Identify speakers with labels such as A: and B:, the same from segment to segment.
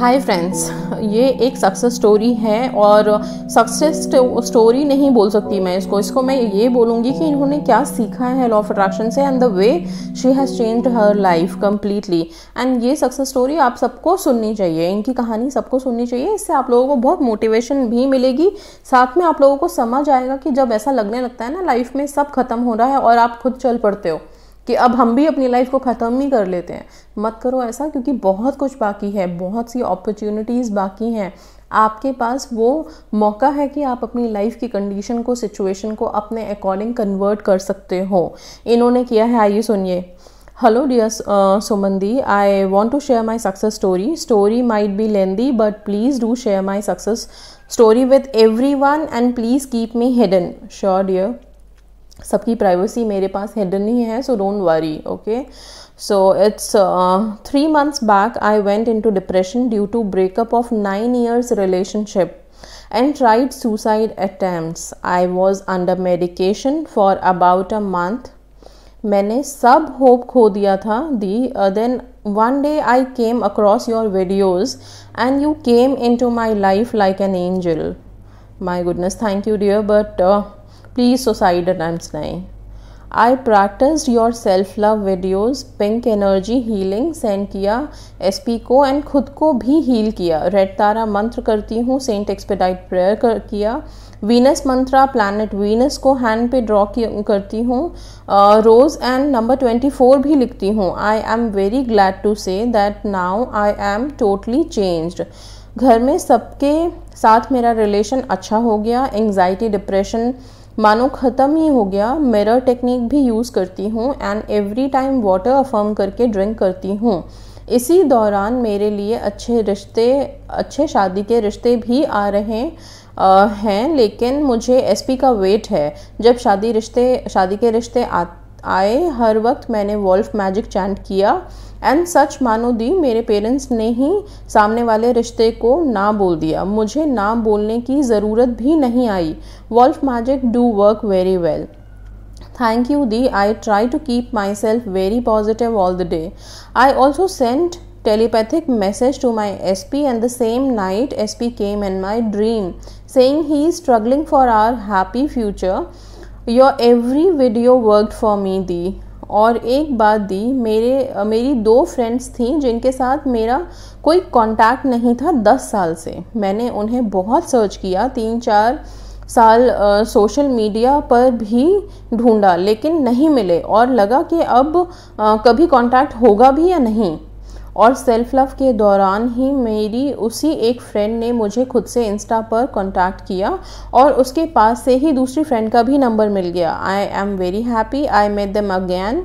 A: Hi friends ये एक success story है और सक्सेस स्टोरी नहीं बोल सकती मैं इसको इसको मैं ये बोलूँगी कि इन्होंने क्या सीखा है लॉ ऑफ अट्रैक्शन से and the way she has change her life completely and ये सक्सेस स्टोरी आप सबको सुननी चाहिए इनकी कहानी सबको सुननी चाहिए इससे आप लोगों को बहुत मोटिवेशन भी मिलेगी साथ में आप लोगों को समझ आएगा कि जब ऐसा लगने लगता है ना लाइफ में सब खत्म हो रहा है और आप खुद चल पड़ते हो कि अब हम भी अपनी लाइफ को ख़त्म ही कर लेते हैं मत करो ऐसा क्योंकि बहुत कुछ बाकी है बहुत सी अपॉर्चुनिटीज़ बाकी हैं आपके पास वो मौका है कि आप अपनी लाइफ की कंडीशन को सिचुएशन को अपने अकॉर्डिंग कन्वर्ट कर सकते हो इन्होंने किया है आइए सुनिए हेलो डियर सुमंदी I want to share my success story story might be lengthy but please do share my success story with every one and please keep me hidden sure dear सबकी प्राइवेसी मेरे पास hidden ही है so don't worry okay so it's three months back I went in to depression due to breakup of nine years relationship and tried suicide attempt I was under medication for about a month मैंने सब hope खो दिया था दी then one day I came across your videos and you came in to my life like an angel my goodness thank you dear but please suicide attempt nahi. I practice your self love videos pink energy healing send किया S P को and खुद को भी heal किया red तारा मंत्र करती हूँ Saint expedite prayer कर किया वीनस मंत्रा प्लानट वीनस को हैंड पे ड्रॉ करती हूँ रोज़ एंड नंबर ट्वेंटी फोर भी लिखती हूँ I am very glad to say that now I am totally changed घर में सबके साथ मेरा रिलेशन अच्छा हो गया एंग्जाइटी डिप्रेशन मानो ख़त्म ही हो गया मिरर टेक्निक भी यूज़ करती हूँ and every time water affirm करके ड्रिंक करती हूँ इसी दौरान मेरे लिए अच्छे रिश्ते अच्छे शादी के रिश्ते भी आ रहे हैं लेकिन मुझे एसपी का वेट है जब शादी रिश्ते शादी के रिश्ते आ, आए हर वक्त मैंने वॉल्फ मैजिक चैंट किया एंड सच मानो दी मेरे पेरेंट्स ने ही सामने वाले रिश्ते को ना बोल दिया मुझे ना बोलने की ज़रूरत भी नहीं आई wolf magic do work very well thank you दी I try to keep my self very positive all the day I also send telepathic message to my S P and the same night S P came and my dream sang he is struggling for our happy future your every video work for me दी और एक बात दी मेरे मेरी दो friends थीं जिनके साथ मेरा कोई कांटेक्ट नहीं था दस साल से मैंने उन्हें बहुत सर्च किया तीन चार साल सोशल मीडिया पर भी ढूंढा लेकिन नहीं मिले और लगा कि अब आ, कभी कांटेक्ट होगा भी या नहीं और सेल्फ लव के दौरान ही मेरी उसी एक फ्रेंड ने मुझे खुद से इंस्टा पर कॉन्टैक्ट किया और उसके पास से ही दूसरी फ्रेंड का भी नंबर मिल गया I am very happy I met them again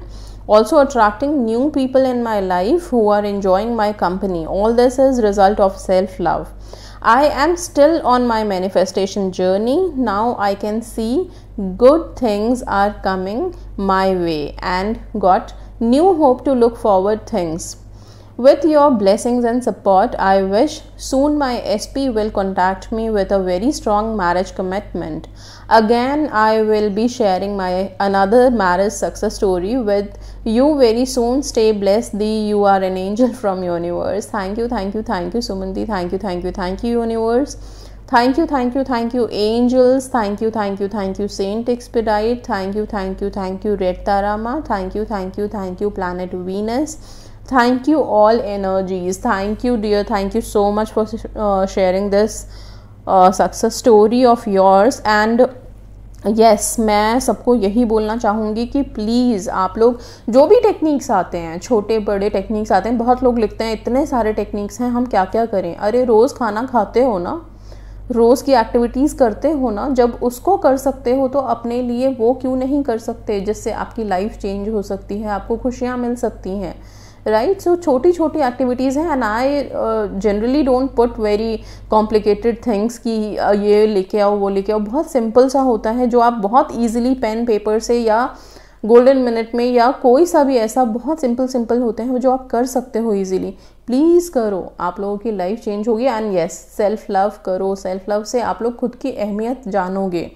A: also attracting new people in my life who are enjoying my company all this is result of self love I am still on my manifestation journey now I can see good things are coming my way and got new hope to look forward things With your blessings and support, I wish soon my SP will contact me with a very strong marriage commitment. Again, I will be sharing my another marriage success story with you very soon. Stay blessed. The you are an angel from universe. Thank you, thank you, thank you, Sumandi. Thank you, thank you, thank you, universe. Thank you, thank you, thank you, angels. Thank you, thank you, thank you, Saint Expedite. Thank you, thank you, thank you, Red Tarama. Thank you, thank you, thank you, planet Venus thank you all energies thank you dear thank you so much for sharing this success story of yours and yes yes, मैं सबको यही बोलना चाहूँगी कि please आप लोग जो भी टेक्निक्स आते हैं छोटे बड़े टेक्निक्स आते हैं बहुत लोग लिखते हैं इतने सारे टेक्निक्स हैं हम क्या क्या करें अरे रोज़ खाना खाते हो ना रोज़ की एक्टिविटीज़ करते हो ना जब उसको कर सकते हो तो अपने लिए वो क्यों नहीं कर सकते जिससे आपकी लाइफ चेंज हो सकती है आपको खुशियाँ मिल सकती हैं राइट सो छोटी छोटी एक्टिविटीज़ हैं and I generally don't put very complicated things कि uh, ये लेके आओ वो लेके आओ बहुत सिंपल सा होता है जो आप बहुत ईजिली पेन पेपर से या गोल्डन मिनट में या कोई सा भी ऐसा बहुत सिंपल सिंपल होते हैं जो आप कर सकते हो इजीली प्लीज़ करो आप लोगों की लाइफ चेंज होगी एंड येस सेल्फ लव करो सेल्फ लव से आप लोग खुद की अहमियत जानोगे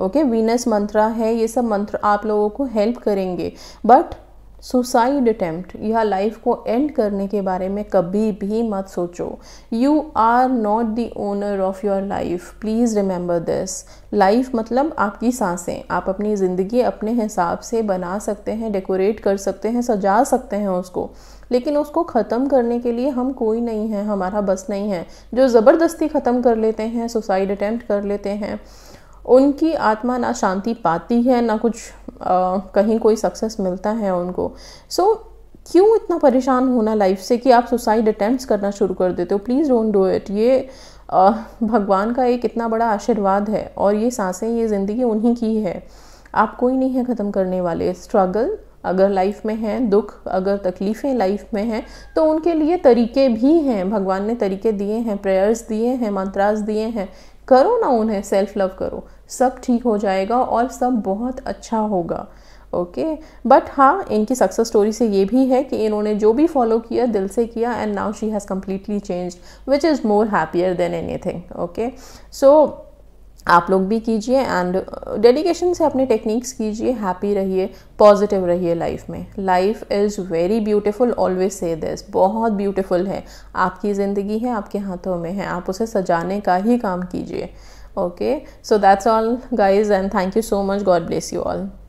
A: ओके वीनस मंत्रा है ये सब मंत्र आप लोगों को हेल्प करेंगे बट सुसाइड अटैम्प्ट या लाइफ को एंड करने के बारे में कभी भी मत सोचो you are not the owner of your life please remember this life मतलब आपकी सांसें आप अपनी ज़िंदगी अपने हिसाब से बना सकते हैं डेकोरेट कर सकते हैं सजा सकते हैं उसको लेकिन उसको ख़त्म करने के लिए हम कोई नहीं है हमारा बस नहीं है जो ज़बरदस्ती ख़त्म कर लेते हैं सुसाइड अटैम्प्ट कर लेते हैं उनकी आत्मा ना शांति पाती है ना कुछ कहीं कोई सक्सेस मिलता है उनको सो so, क्यों इतना परेशान होना लाइफ से कि आप सुसाइड अटैम्प्ट करना शुरू कर देते हो प्लीज़ डोंट डू इट ये भगवान का एक इतना बड़ा आशीर्वाद है और ये सांसें ये ज़िंदगी उन्हीं की है आप कोई नहीं है ख़त्म करने वाले स्ट्रगल अगर लाइफ में हैं दुख अगर तकलीफ़ें लाइफ में हैं तो उनके लिए तरीके भी हैं भगवान ने तरीके दिए हैं प्रेयर्स दिए हैं मंत्रास दिए हैं करो ना उन्हें सेल्फ लव करो सब ठीक हो जाएगा और सब बहुत अच्छा होगा ओके बट हाँ इनकी सक्सेस स्टोरी से ये भी है कि इन्होंने जो भी फॉलो किया दिल से किया and now she has completely change which is more happier than anything okay so आप लोग भी कीजिए एंड डेडिकेशन uh, से अपने टेक्निक्स कीजिए हैप्पी रहिए पॉजिटिव रहिए लाइफ में life is very beautiful always say this बहुत ब्यूटीफुल है आपकी ज़िंदगी है आपके हाथों में है आप उसे सजाने का ही काम कीजिए okay so that's all guys and thank you so much God bless you all